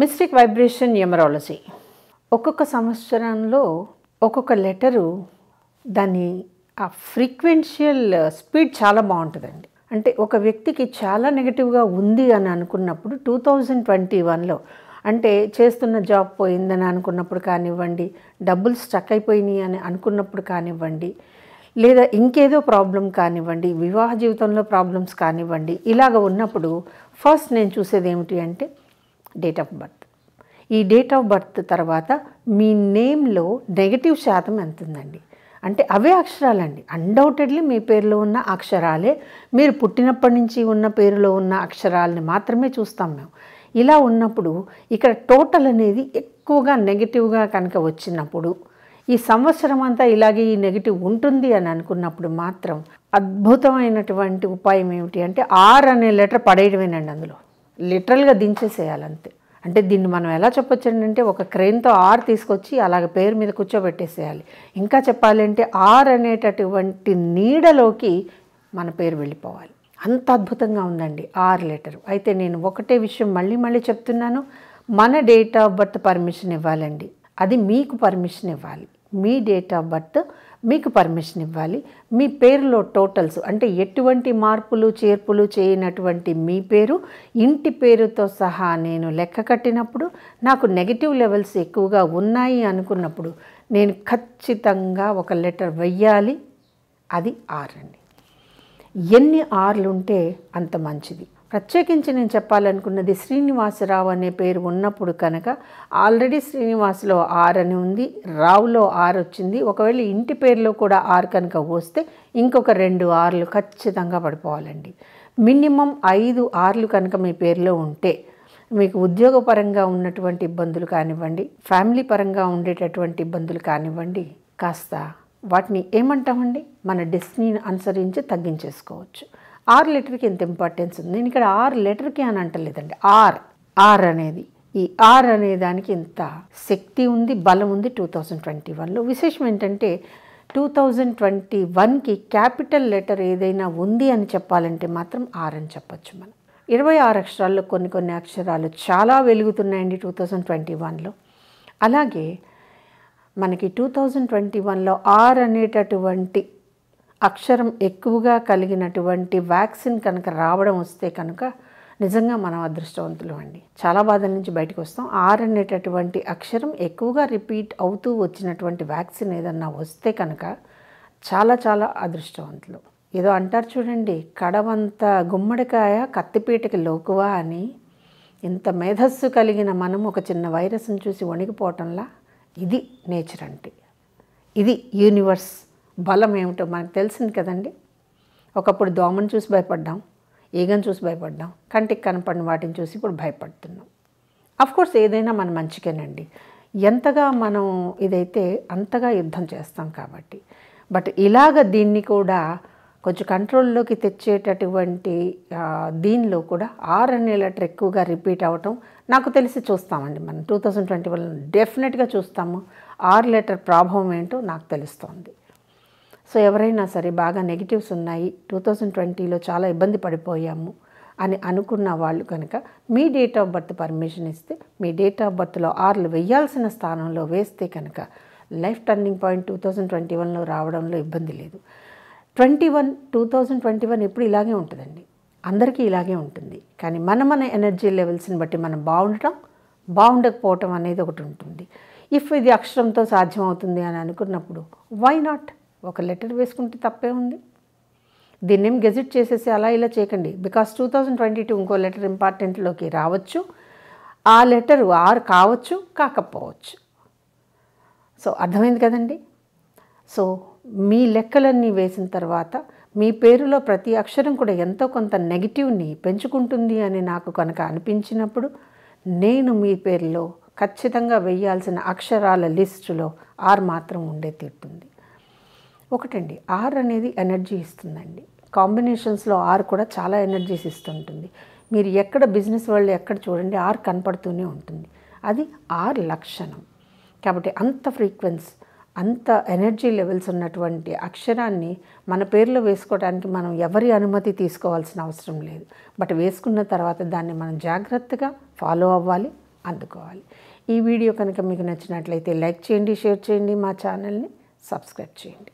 mystic vibration numerology ఒక్కొక్క సంవత్సరంలో ఒక్కొక్క లెటరు దాని ఆ ఫ్రీక్వెన్షియల్ స్పీడ్ చాలా బాగుంటుందండి అంటే ఒక వ్యక్తికి చాలా నెగిటివ్గా ఉంది అని అనుకున్నప్పుడు టూ థౌజండ్ ట్వంటీ వన్లో అంటే చేస్తున్న జాబ్ పోయిందని అనుకున్నప్పుడు కానివ్వండి డబ్బులు స్టక్ అయిపోయినాయి అని అనుకున్నప్పుడు కానివ్వండి లేదా ఇంకేదో ప్రాబ్లం కానివ్వండి వివాహ జీవితంలో ప్రాబ్లమ్స్ కానివ్వండి ఇలాగ ఉన్నప్పుడు ఫస్ట్ నేను చూసేది ఏమిటి అంటే డేట్ ఆఫ్ బర్త్ ఈ డేట్ ఆఫ్ బర్త్ తర్వాత మీ నేమ్లో నెగటివ్ శాతం ఎంత ఉందండి అంటే అవే అక్షరాలండి అన్డౌటెడ్లీ మీ పేరులో ఉన్న అక్షరాలే మీరు పుట్టినప్పటి నుంచి ఉన్న పేరులో ఉన్న అక్షరాలని మాత్రమే చూస్తాం మేము ఇలా ఉన్నప్పుడు ఇక్కడ టోటల్ అనేది ఎక్కువగా నెగిటివ్గా కనుక వచ్చినప్పుడు ఈ సంవత్సరం అంతా ఇలాగే ఈ నెగిటివ్ ఉంటుంది అని అనుకున్నప్పుడు మాత్రం అద్భుతమైనటువంటి ఉపాయం ఏమిటి అంటే ఆర్ అనే లెటర్ పడేయడమేనండి అందులో లిటరల్గా దించేసేయాలంతే అంటే దీన్ని మనం ఎలా చెప్పొచ్చు అంటే ఒక క్రెయిన్తో ఆర్ తీసుకొచ్చి అలాగ పేరు మీద కూర్చోబెట్టేసేయాలి ఇంకా చెప్పాలి అంటే ఆర్ అనేటటువంటి నీడలోకి మన పేరు వెళ్ళిపోవాలి అంత అద్భుతంగా ఉందండి ఆర్ లెటర్ అయితే నేను ఒకటే విషయం మళ్ళీ మళ్ళీ చెప్తున్నాను మన డేట్ ఆఫ్ బర్త్ పర్మిషన్ ఇవ్వాలండి అది మీకు పర్మిషన్ ఇవ్వాలి మీ డేట్ ఆఫ్ బర్త్ మీకు పర్మిషన్ ఇవ్వాలి మీ పేరులో టోటల్స్ అంటే ఎటువంటి మార్పులు చేర్పులు చేయనటువంటి మీ పేరు ఇంటి పేరుతో సహా నేను లెక్క కట్టినప్పుడు నాకు నెగిటివ్ లెవెల్స్ ఎక్కువగా ఉన్నాయి అనుకున్నప్పుడు నేను ఖచ్చితంగా ఒక లెటర్ వెయ్యాలి అది ఆర్ అండి ఎన్ని ఆర్లు ఉంటే అంత మంచిది ప్రత్యేకించి నేను చెప్పాలనుకున్నది శ్రీనివాసరావు అనే పేరు ఉన్నప్పుడు కనుక ఆల్రెడీ శ్రీనివాసులో ఆర్ అని ఉంది రావులో ఆర్ వచ్చింది ఒకవేళ ఇంటి పేరులో కూడా ఆర్ కనుక వస్తే ఇంకొక రెండు ఆర్లు ఖచ్చితంగా పడిపోవాలండి మినిమం ఐదు ఆర్లు కనుక మీ పేరులో ఉంటే మీకు ఉద్యోగపరంగా ఉన్నటువంటి ఇబ్బందులు కానివ్వండి ఫ్యామిలీ పరంగా ఉండేటటువంటి ఇబ్బందులు కానివ్వండి కాస్త వాటిని ఏమంటామండి మన డెస్టినీని అనుసరించి తగ్గించేసుకోవచ్చు ఆర్ లెటర్కి ఎంత ఇంపార్టెన్స్ ఉంది నేను ఇక్కడ ఆర్ లెటర్కి అని అంటలేదండి ఆర్ ఆర్ అనేది ఈ ఆర్ అనే దానికి ఇంత శక్తి ఉంది బలం ఉంది టూ థౌజండ్ ట్వంటీ వన్లో విశేషం ఏంటంటే టూ థౌజండ్ ట్వంటీ వన్కి క్యాపిటల్ లెటర్ ఏదైనా ఉంది అని చెప్పాలంటే మాత్రం ఆర్ అని చెప్పచ్చు మనం ఇరవై ఆరు అక్షరాల్లో కొన్ని కొన్ని అక్షరాలు చాలా వెలుగుతున్నాయండి టూ థౌజండ్ ట్వంటీ వన్లో అలాగే మనకి టూ థౌజండ్ ట్వంటీ వన్లో ఆర్ అనేటటువంటి అక్షరం ఎక్కువగా కలిగినటువంటి వ్యాక్సిన్ కనుక రావడం వస్తే కనుక నిజంగా మనం అదృష్టవంతులు అండి చాలా బాధల నుంచి బయటకు వస్తాం ఆర్ అనేటటువంటి అక్షరం ఎక్కువగా రిపీట్ అవుతూ వచ్చినటువంటి వ్యాక్సిన్ ఏదన్నా వస్తే కనుక చాలా చాలా అదృష్టవంతులు ఏదో అంటారు చూడండి కడవంత గుమ్మడికాయ కత్తిపీటకి లోకువా అని ఇంత మేధస్సు కలిగిన మనం ఒక చిన్న వైరస్ని చూసి వణికిపోవటంలా ఇది నేచర్ అంటే ఇది యూనివర్స్ బలం ఏమిటో మనకు తెలిసింది కదండి ఒకప్పుడు దోమను చూసి భయపడ్డాం ఈగను చూసి భయపడ్డాం కంటికి కనపడిన వాటిని చూసి ఇప్పుడు భయపడుతున్నాం కోర్స్ ఏదైనా మన మంచికేనండి ఎంతగా మనం ఇదైతే అంతగా యుద్ధం చేస్తాం కాబట్టి బట్ ఇలాగ దీన్ని కూడా కొంచెం కంట్రోల్లోకి తెచ్చేటటువంటి దీనిలో కూడా ఆర్ అనే లెటర్ ఎక్కువగా రిపీట్ అవ్వటం నాకు తెలిసి చూస్తామండి మనం టూ థౌజండ్ ట్వంటీ వన్ డెఫినెట్గా చూస్తాము ఆర్ లెటర్ ప్రాభావం ఏంటో నాకు తెలుస్తోంది సో ఎవరైనా సరే బాగా నెగిటివ్స్ ఉన్నాయి టూ థౌజండ్ ట్వంటీలో చాలా ఇబ్బంది పడిపోయాము అని అనుకున్న వాళ్ళు కనుక మీ డేట్ ఆఫ్ బర్త్ పర్మిషన్ ఇస్తే మీ డేట్ ఆఫ్ బర్త్లో ఆర్లు వేయాల్సిన స్థానంలో వేస్తే కనుక life turning point two thousand twenty వన్లో రావడంలో ఇబ్బంది లేదు twenty one two thousand twenty one ఎప్పుడు ఇలాగే ఉంటుందండి అందరికీ ఇలాగే ఉంటుంది కానీ మన మన ఎనర్జీ లెవెల్స్ని బట్టి మనం బాగుండటం బాగుండకపోవటం అనేది ఒకటి ఉంటుంది ఇఫ్ ఇది అక్షరంతో సాధ్యమవుతుంది అని అనుకున్నప్పుడు వై నాట్ ఒక లెటర్ వేసుకుంటే తప్పే ఉంది దీన్నేం గెజిట్ చేసేసి అలా ఇలా చేయకండి because two thousand twenty two ఇంకో లెటర్ ఇంపార్టెంట్లోకి రావచ్చు ఆ లెటర్ ఆర్ కావచ్చు కాకపోవచ్చు సో అర్థమైంది కదండి సో మీ లెక్కలన్నీ వేసిన తర్వాత మీ పేరులో ప్రతి అక్షరం కూడా ఎంతో కొంత నెగిటివ్ని పెంచుకుంటుంది అని నాకు కనుక అనిపించినప్పుడు నేను మీ పేరులో ఖచ్చితంగా వేయాల్సిన అక్షరాల లిస్టులో ఆర్ మాత్రం ఉండే తీరుతుంది ఒకటండి ఆర్ అనేది ఎనర్జీ ఇస్తుందండి కాంబినేషన్స్లో ఆర్ కూడా చాలా ఎనర్జీస్ ఇస్తుంటుంది మీరు ఎక్కడ బిజినెస్ వరల్డ్ ఎక్కడ చూడండి ఆర్ కనపడుతూనే ఉంటుంది అది ఆర్ లక్షణం కాబట్టి అంత ఫ్రీక్వెన్స్ అంత ఎనర్జీ లెవెల్స్ ఉన్నటువంటి అక్షరాన్ని మన పేర్లో వేసుకోవడానికి మనం ఎవరి అనుమతి తీసుకోవాల్సిన అవసరం లేదు బట్ వేసుకున్న తర్వాత దాన్ని మనం జాగ్రత్తగా ఫాలో అవ్వాలి అందుకోవాలి ఈ వీడియో కనుక మీకు నచ్చినట్లయితే లైక్ చేయండి షేర్ చేయండి మా ఛానల్ని సబ్స్క్రైబ్ చేయండి